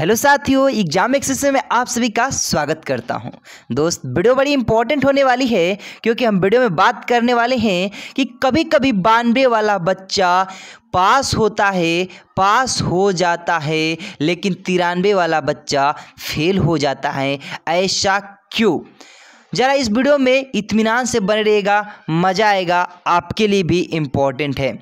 hello साथियों exam access में आप सभी का स्वागत करता हूं दोस्त वीडियो बड़ी इंपॉर्टेंट होने वाली है क्योंकि हम वीडियो में बात करने वाले हैं कि कभी कभी बानवे वाला बच्चा पास होता है पास हो जाता है लेकिन तिरानवे वाला बच्चा फेल हो जाता है ऐसा क्यों ज़रा इस वीडियो में इतमान से बने रहेगा मज़ा आएगा आपके लिए भी इम्पॉर्टेंट है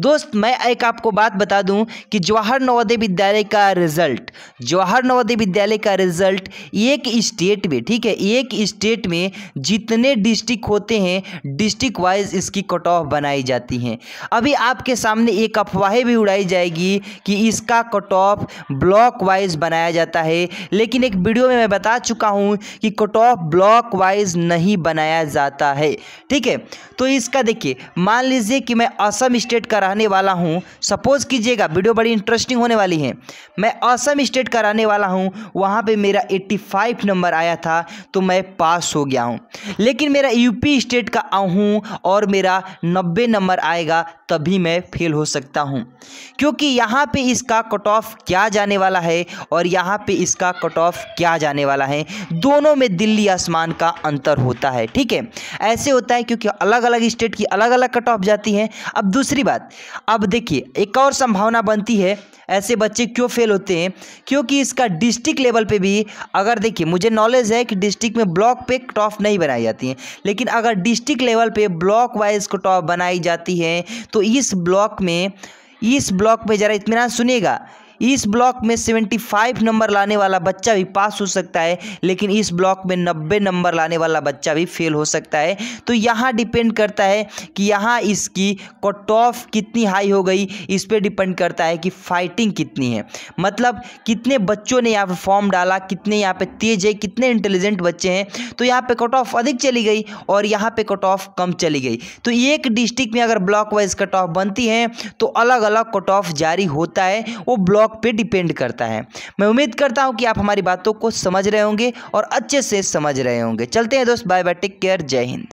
दोस्त मैं एक आपको बात बता दूं कि जवाहर नवोदय विद्यालय का रिज़ल्ट जवाहर नवोदय विद्यालय का रिज़ल्ट एक स्टेट में ठीक है एक स्टेट में जितने डिस्ट्रिक्ट होते हैं डिस्ट्रिक्ट वाइज इसकी कट ऑफ बनाई जाती हैं अभी आपके सामने एक अफवाहें भी उड़ाई जाएगी कि इसका कट ऑफ ब्लॉक वाइज बनाया जाता है लेकिन एक वीडियो में मैं बता चुका हूँ कि cut off block wise wise नहीं बनाया जाता है ठीक है तो इसका देखिए मान लीजिए कि मैं असम स्टेट का रहने वाला हूँ सपोज़ कीजिएगा वीडियो बड़ी इंटरेस्टिंग होने वाली है मैं असम स्टेट का रहने वाला हूँ वहाँ पर मेरा 85 नंबर आया था तो मैं पास हो गया हूँ लेकिन मेरा यूपी स्टेट का आऊँ और मेरा नब्बे नंबर आएगा तभी मैं फेल हो सकता हूँ क्योंकि यहाँ पर इसका कट ऑफ क्या जाने वाला है और यहाँ पर इसका कट ऑफ क्या जाने वाला है दोनों में दिल्ली आसमान का अंतर होता है ठीक है ऐसे होता है क्योंकि अलग अलग स्टेट की अलग अलग कट ऑफ जाती है अब दूसरी बात अब देखिए एक और संभावना बनती है ऐसे बच्चे क्यों फेल होते हैं क्योंकि इसका डिस्ट्रिक्ट लेवल पे भी अगर देखिए मुझे नॉलेज है कि डिस्ट्रिक्ट में ब्लॉक पे कट ऑफ नहीं बनाई जाती हैं लेकिन अगर डिस्ट्रिक्ट लेवल पे ब्लॉक वाइज कट ऑफ बनाई जाती है तो इस ब्लॉक में इस ब्लॉक में ज़रा इतमान सुनिएगा इस ब्लॉक में 75 नंबर लाने वाला बच्चा भी पास हो सकता है लेकिन इस ब्लॉक में 90 नंबर लाने वाला बच्चा भी फेल हो सकता है तो यहाँ डिपेंड करता है कि यहाँ इसकी कट ऑफ कितनी हाई हो गई इस पर डिपेंड करता है कि फाइटिंग कितनी है मतलब कितने बच्चों ने यहाँ पर फॉर्म डाला कितने यहाँ पर तेज है कितने इंटेलिजेंट बच्चे हैं तो यहाँ पर कट ऑफ अधिक चली गई और यहाँ पर कट ऑफ कम चली गई तो एक डिस्ट्रिक्ट में अगर ब्लॉक वाइज कट ऑफ बनती है तो अलग अलग कट ऑफ जारी होता है वो ब्लॉक आप पे डिपेंड करता है मैं उम्मीद करता हूँ कि आप हमारी बातों को समझ रहे होंगे और अच्छे से समझ रहे होंगे चलते हैं दोस्त बाय बाय टेक केयर जय हिंद